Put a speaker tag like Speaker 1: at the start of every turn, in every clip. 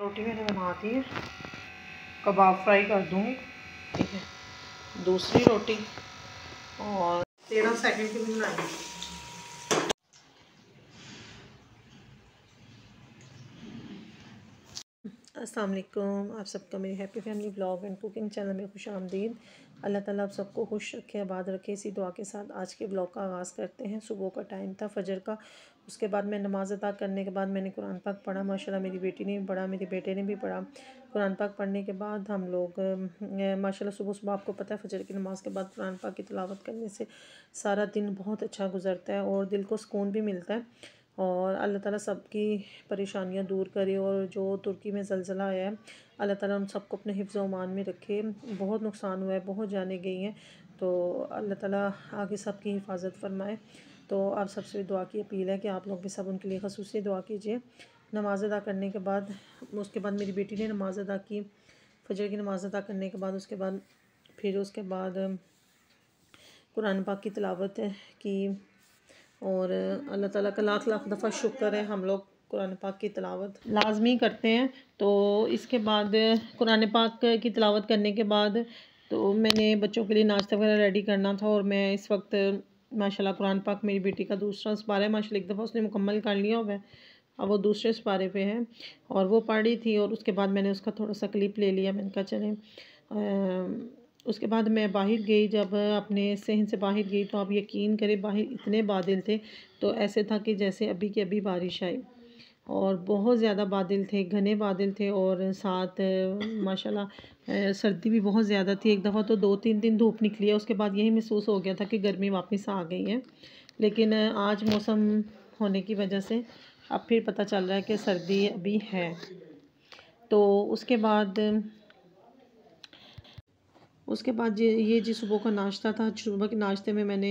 Speaker 1: रोटी मैंने बना दी है कबाब फ्राई कर दूँगी ठीक है दूसरी रोटी और तेरह सेकंड की बनाएंगे असलम आप सबका मेरे happy family blog and cooking channel में खुश आमदीद अल्लाह ताला आप सबको खुश रखे आबाद रखे इसी दुआ के साथ आज के ब्लॉग का आगाज़ करते हैं सुबह का टाइम था फजर का उसके बाद मैं नमाज़ अदा करने के बाद मैंने कुरान पाक पढ़ा माशाल्लाह मेरी बेटी ने भी पढ़ा मेरे बेटे ने भी पढ़ा कुरान पाक पढ़ने के बाद हम लोग माशाल्लाह सुबह सुबह आपको पता है फजर की नमाज़ के बाद कुरान पाक की तलावत करने से सारा दिन बहुत अच्छा गुजरता है और दिल को सुकून भी मिलता है और अल्लाह ताला सबकी परेशानियां दूर करे और जो तुर्की में जलजिला आया है अल्लाह ताला उन सबको अपने हिफ्ज़ अमान में रखे बहुत नुकसान हुआ है बहुत जाने गई हैं तो अल्लाह ताला आगे सबकी हिफाजत फरमाए तो आप सबसे दुआ की अपील है कि आप लोग भी सब उनके लिए खसूसी दुआ कीजिए नमाज़ अदा करने के बाद उसके बाद मेरी बेटी ने नमाज़ अदा की फजर की नमाज़ अदा करने के बाद उसके बाद फिर उसके बाद कुरान पाक की तलावत की और अल्लाह ताला का लाख लाख दफ़ा शुक्र है हम लोग कुरान पाक की तलावत लाजमी करते हैं तो इसके बाद कुरान पाक की तलावत करने के बाद तो मैंने बच्चों के लिए नाश्ता वगैरह रेडी करना था और मैं इस वक्त माशा कुरान पाक मेरी बेटी का दूसरा सपारा है माशा एक दफ़ा उसने मुकम्मल कर लिया हुआ है अब वो दूसरे सपारे पे है और वो पढ़ रही थी और उसके बाद मैंने उसका थोड़ा सा क्लिप ले लिया मैंने कहा चले उसके बाद मैं बाहर गई जब अपने सहन से बाहर गई तो आप यकीन करें बाहर इतने बादल थे तो ऐसे था कि जैसे अभी की अभी बारिश आई और बहुत ज़्यादा बादल थे घने बादल थे और साथ माशाल्लाह सर्दी भी बहुत ज़्यादा थी एक दफ़ा तो दो तीन दिन धूप निकली है उसके बाद यही महसूस हो गया था कि गर्मी वापस आ गई है लेकिन आज मौसम होने की वजह से अब फिर पता चल रहा है कि सर्दी अभी है तो उसके बाद उसके बाद ये ये जी सुबह का नाश्ता था सुबह के नाश्ते में मैंने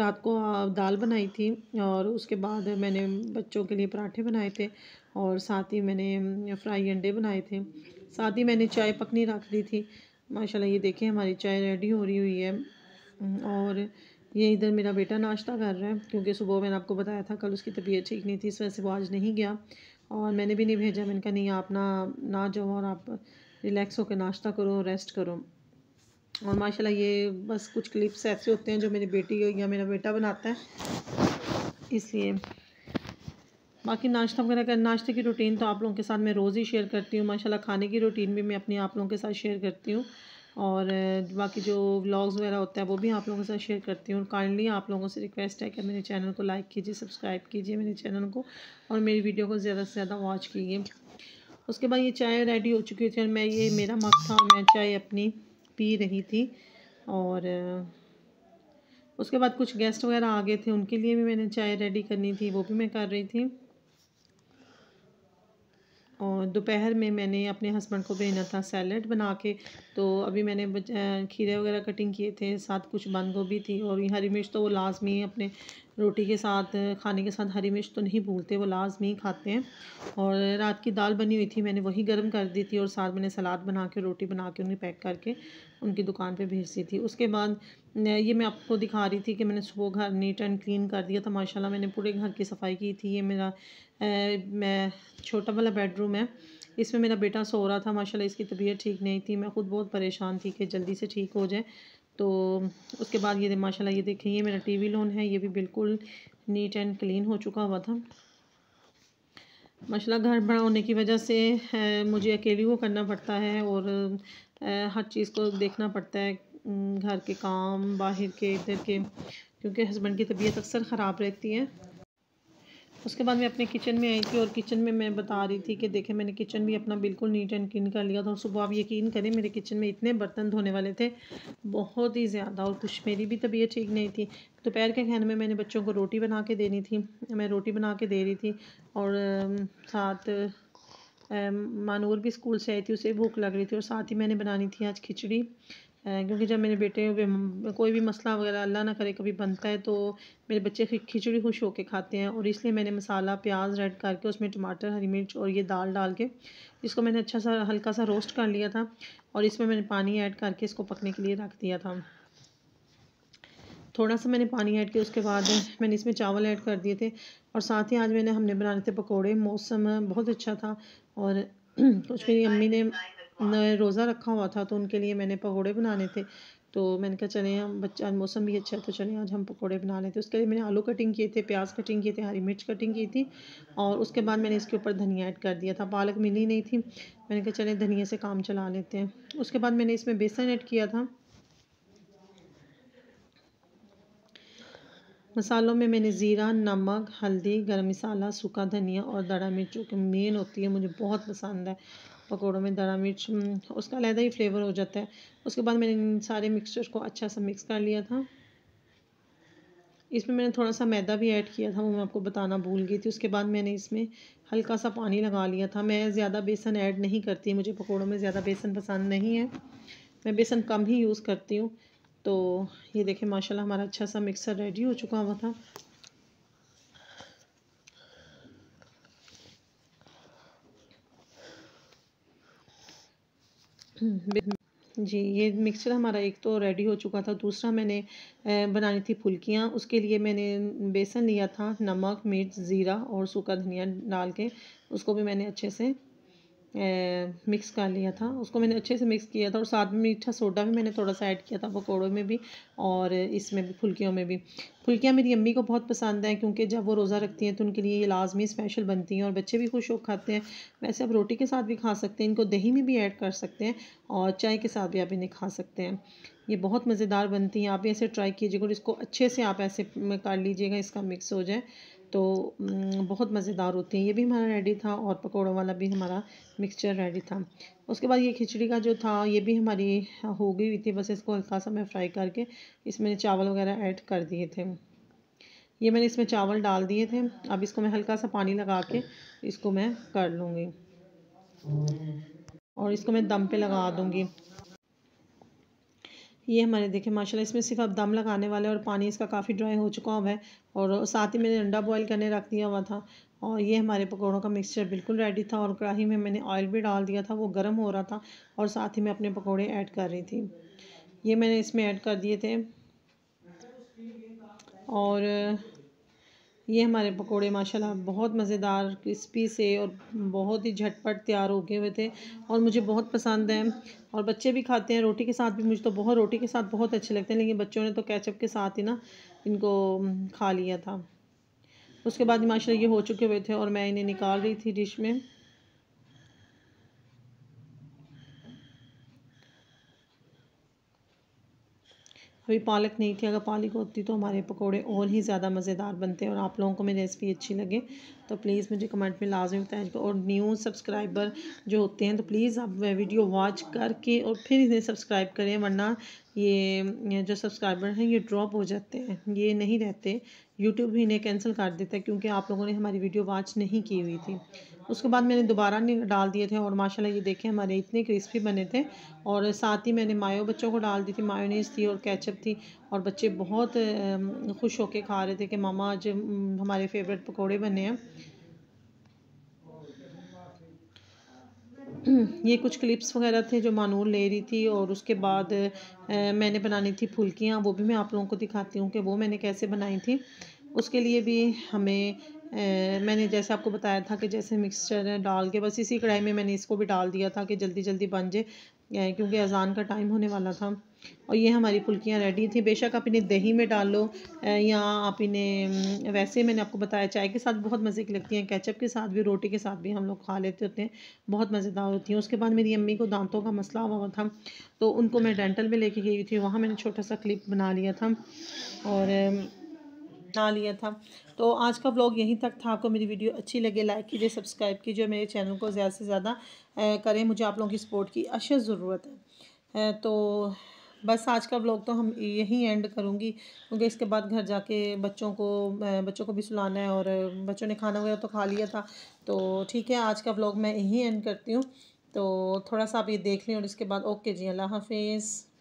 Speaker 1: रात को दाल बनाई थी और उसके बाद मैंने बच्चों के लिए पराठे बनाए थे और साथ ही मैंने फ्राई अंडे बनाए थे साथ ही मैंने चाय पकनी रख दी थी माशाल्लाह ये देखें हमारी चाय रेडी हो रही हुई है और ये इधर मेरा बेटा नाश्ता कर रहा है क्योंकि सुबह मैंने आपको बताया था कल उसकी तबीयत ठीक नहीं थी इस वजह से वो आज नहीं गया और मैंने भी नहीं भेजा मैंने कहा नहीं आप ना ना जाओ और आप रिलैक्स होकर नाश्ता करो रेस्ट करो और माशाल्लाह ये बस कुछ क्लिप्स ऐसे होते हैं जो मेरी बेटी या मेरा बेटा बनाता है इसलिए बाकी नाश्ता वगैरह का नाश्ते की रूटीन तो आप लोगों के साथ मैं रोज़ ही शेयर करती हूँ माशाल्लाह खाने की रूटीन भी मैं अपनी आप लोगों के साथ शेयर करती हूँ और बाकी जो व्लॉग्स वगैरह होता है वो भी आप लोगों के साथ शेयर करती हूँ काइंडली आप लोगों से रिक्वेस्ट है कि मेरे चैनल को लाइक कीजिए सब्सक्राइब कीजिए मेरे चैनल को और मेरी वीडियो को ज़्यादा से ज़्यादा वॉच कीजिए उसके बाद ये चाय रेडी हो चुकी थी और मैं ये मेरा मक था मैं चाय अपनी पी रही थी और उसके बाद कुछ गेस्ट वगैरह आ गए थे उनके लिए भी मैंने चाय रेडी करनी थी वो भी मैं कर रही थी और दोपहर में मैंने अपने हस्बैंड को भेजना था सैलड बना के तो अभी मैंने खीरे वगैरह कटिंग किए थे साथ कुछ बंद गोभी थी और हरी मिर्च तो वो लाजमी अपने रोटी के साथ खाने के साथ हरी मिर्च तो नहीं भूलते वो लाजमी खाते हैं और रात की दाल बनी हुई थी मैंने वही गर्म कर दी थी और साथ मैंने सलाद बना के रोटी बना के उन्हें पैक करके उनकी दुकान पे भेज दी थी उसके बाद ये मैं आपको दिखा रही थी कि मैंने सुबह घर नीट एंड क्लीन कर दिया था माशाला मैंने पूरे घर की सफाई की थी ये मेरा ए, मैं छोटा वाला बेडरूम है इसमें मेरा बेटा सो रहा था माशाला इसकी तबीयत ठीक नहीं थी मैं ख़ुद बहुत परेशान थी कि जल्दी से ठीक हो जाए तो उसके बाद ये माशाल्लाह ये देखें ये मेरा टीवी लोन है ये भी बिल्कुल नीट एंड क्लीन हो चुका हुआ था माशाल्लाह घर बड़ा होने की वजह से मुझे अकेली को करना पड़ता है और हर चीज़ को देखना पड़ता है घर के काम बाहर के इधर के क्योंकि हस्बैंड की तबीयत अक्सर ख़राब रहती है उसके बाद मैं अपने किचन में आई थी और किचन में मैं बता रही थी कि देखें मैंने किचन भी अपना बिल्कुल नीट एंड क्लीन कर लिया था और सुबह आप यकीन करें मेरे किचन में इतने बर्तन धोने वाले थे बहुत ही ज़्यादा और कुछ मेरी भी तबीयत ठीक नहीं थी दोपहर के खाने में मैंने बच्चों को रोटी बना के देनी थी मैं रोटी बना के दे रही थी और साथ मानूर भी स्कूल से आई थी उसे भूख लग रही थी और साथ ही मैंने बनानी थी आज खिचड़ी क्योंकि जब मेरे बेटे कोई भी मसला वगैरह अल्लाह ना करे कभी बनता है तो मेरे बच्चे खिचड़ी खुश होकर खाते हैं और इसलिए मैंने मसाला प्याज रेड करके उसमें टमाटर हरी मिर्च और ये दाल डाल के इसको मैंने अच्छा सा हल्का सा रोस्ट कर लिया था और इसमें मैंने पानी ऐड करके इसको पकने के लिए रख दिया था थोड़ा सा मैंने पानी ऐड किया उसके बाद मैंने इसमें चावल ऐड कर दिए थे और साथ ही आज मैंने हमने बनाने थे पकौड़े मौसम बहुत अच्छा था और कुछ मेरी अम्मी ने रोज़ा रखा हुआ था तो उनके लिए मैंने पकौड़े बनाने थे तो मैंने कहा चले हम बच्चा मौसम भी अच्छा है तो चले आज हम पकौड़े बना लेते उसके लिए मैंने आलू कटिंग किए थे प्याज कटिंग किए थे हरी मिर्च कटिंग की थी और उसके बाद मैंने इसके ऊपर धनिया ऐड कर दिया था पालक मिली नहीं थी मैंने कहा चले धनिया से काम चला लेते हैं उसके बाद मैंने इसमें बेसन ऐड किया था मसालों में मैंने ज़ीरा नमक हल्दी गर्म मसाला सूखा धनिया और दड़ा मिर्च जो कि मेन होती है मुझे बहुत पसंद है पकौड़ों में दरा मिर्च हम्म, उसका अलहदा ही फ्लेवर हो जाता है उसके बाद मैंने इन सारे मिक्सचर को अच्छा सा मिक्स कर लिया था इसमें मैंने थोड़ा सा मैदा भी ऐड किया था वो मैं आपको बताना भूल गई थी उसके बाद मैंने इसमें हल्का सा पानी लगा लिया था मैं ज़्यादा बेसन ऐड नहीं करती मुझे पकौड़ों में ज़्यादा बेसन पसंद नहीं है मैं बेसन कम ही यूज़ करती हूँ तो ये देखें माशाल्लाह हमारा अच्छा सा मिक्सर रेडी हो चुका हुआ था जी ये मिक्सचर हमारा एक तो रेडी हो चुका था दूसरा मैंने बनानी थी फुल्कियाँ उसके लिए मैंने बेसन लिया था नमक मिर्च ज़ीरा और सूखा धनिया डाल के उसको भी मैंने अच्छे से मिक्स कर लिया था उसको मैंने अच्छे से मिक्स किया था और साथ में मीठा सोडा भी मैंने थोड़ा सा ऐड किया था पकौड़ों में भी और इसमें भी फुल्कियों में भी फुल्कियाँ मेरी अम्मी को बहुत पसंद हैं क्योंकि जब वो रोज़ा रखती हैं तो उनके लिए ये लाजमी स्पेशल बनती हैं और बच्चे भी खुश हो खाते हैं वैसे आप रोटी के साथ भी खा सकते हैं इनको दही में भी ऐड कर सकते हैं और चाय के साथ भी आप इन्हें खा सकते हैं ये बहुत मज़ेदार बनती हैं आप भी ऐसे ट्राई कीजिएगा और इसको अच्छे से आप ऐसे कर लीजिएगा इसका मिक्स हो जाए तो बहुत मज़ेदार होती हैं ये भी हमारा रेडी था और पकौड़ों वाला भी हमारा मिक्सचर रेडी था उसके बाद ये खिचड़ी का जो था ये भी हमारी हो गई हुई थी बस इसको हल्का सा मैं फ्राई करके इसमें चावल वगैरह ऐड कर दिए थे ये मैंने इसमें चावल डाल दिए थे अब इसको मैं हल्का सा पानी लगा के इसको मैं कर लूँगी और इसको मैं दम पे लगा दूँगी ये हमारे देखे माशाल्लाह इसमें सिर्फ अब दम लगाने वाले और पानी इसका काफ़ी ड्राई हो चुका हुआ है और साथ ही मैंने अंडा बॉईल करने रख दिया हुआ था और ये हमारे पकौड़ों का मिक्सचर बिल्कुल रेडी था और कढ़ाई में मैंने ऑयल भी डाल दिया था वो गर्म हो रहा था और साथ ही मैं अपने पकौड़े ऐड कर रही थी ये मैंने इसमें ऐड कर दिए थे और ये हमारे पकोड़े माशाल्लाह बहुत मज़ेदार क्रिस्पी से और बहुत ही झटपट तैयार हो गए हुए थे और मुझे बहुत पसंद हैं और बच्चे भी खाते हैं रोटी के साथ भी मुझे तो बहुत रोटी के साथ बहुत अच्छे लगते हैं लेकिन बच्चों ने तो कैचअप के साथ ही ना इनको खा लिया था उसके बाद माशा ये हो चुके हुए थे और मैं इन्हें निकाल रही थी डिश में अभी पालक नहीं थी अगर पालक होती तो हमारे पकोड़े और ही ज़्यादा मज़ेदार बनते हैं और आप लोगों को मेरी रेसिपी अच्छी लगे तो प्लीज़ मुझे कमेंट में लाजमी बताएं और न्यू सब्सक्राइबर जो होते हैं तो प्लीज़ आप वह वीडियो वॉच करके और फिर इन्हें सब्सक्राइब करें वरना ये जो सब्सक्राइबर हैं ये ड्रॉप हो जाते हैं ये नहीं रहते यूट्यूब ही इन्हें कैंसिल कर देता है क्योंकि आप लोगों ने हमारी वीडियो वॉच नहीं की हुई थी उसके बाद मैंने दोबारा डाल दिए थे और माशाल्लाह ये देखें हमारे इतने क्रिस्पी बने थे और साथ ही मैंने मायो बच्चों को डाल दी थी मायोनीज़ थी और कैचअप थी और बच्चे बहुत खुश होकर खा रहे थे कि मामा आज हमारे फेवरेट पकौड़े बने हैं ये कुछ क्लिप्स वगैरह थे जो मानूर ले रही थी और उसके बाद मैंने बनानी थी फुल्कियाँ वो भी मैं आप लोगों को दिखाती हूँ कि वो मैंने कैसे बनाई थी उसके लिए भी हमें मैंने जैसे आपको बताया था कि जैसे मिक्सचर डाल के बस इसी कढ़ाई में मैंने इसको भी डाल दिया था कि जल्दी जल्दी बन जाए क्योंकि अजान का टाइम होने वाला था और ये हमारी फुल्कियाँ रेडी थी बेशक आप इन्हें दही में डालो या आप इन्हें वैसे मैंने आपको बताया चाय के साथ बहुत मज़े की लगती हैं कैचअप के साथ भी रोटी के साथ भी हम लोग खा लेते होते हैं बहुत मज़ेदार होती हैं उसके बाद मेरी अम्मी को दांतों का मसला हुआ हुआ था तो उनको मैं डेंटल में लेके गई थी वहाँ मैंने छोटा सा क्लिप बना लिया था और बना लिया था तो आज का ब्लॉग यहीं तक था आपको मेरी वीडियो अच्छी लगे लाइक कीजिए सब्सक्राइब कीजिए मेरे चैनल को ज़्यादा से ज़्यादा करें मुझे आप लोगों की सपोर्ट की अशद ज़रूरत है तो बस आज का ब्लॉग तो हम यहीं एंड करूँगी क्योंकि इसके बाद घर जाके बच्चों को बच्चों को भी सुलाना है और बच्चों ने खाना वगैरह तो खा लिया था तो ठीक है आज का ब्लॉग मैं यहीं एंड करती हूँ तो थोड़ा सा आप ये देख लें और इसके बाद ओके जी अल्लाह हाफिज़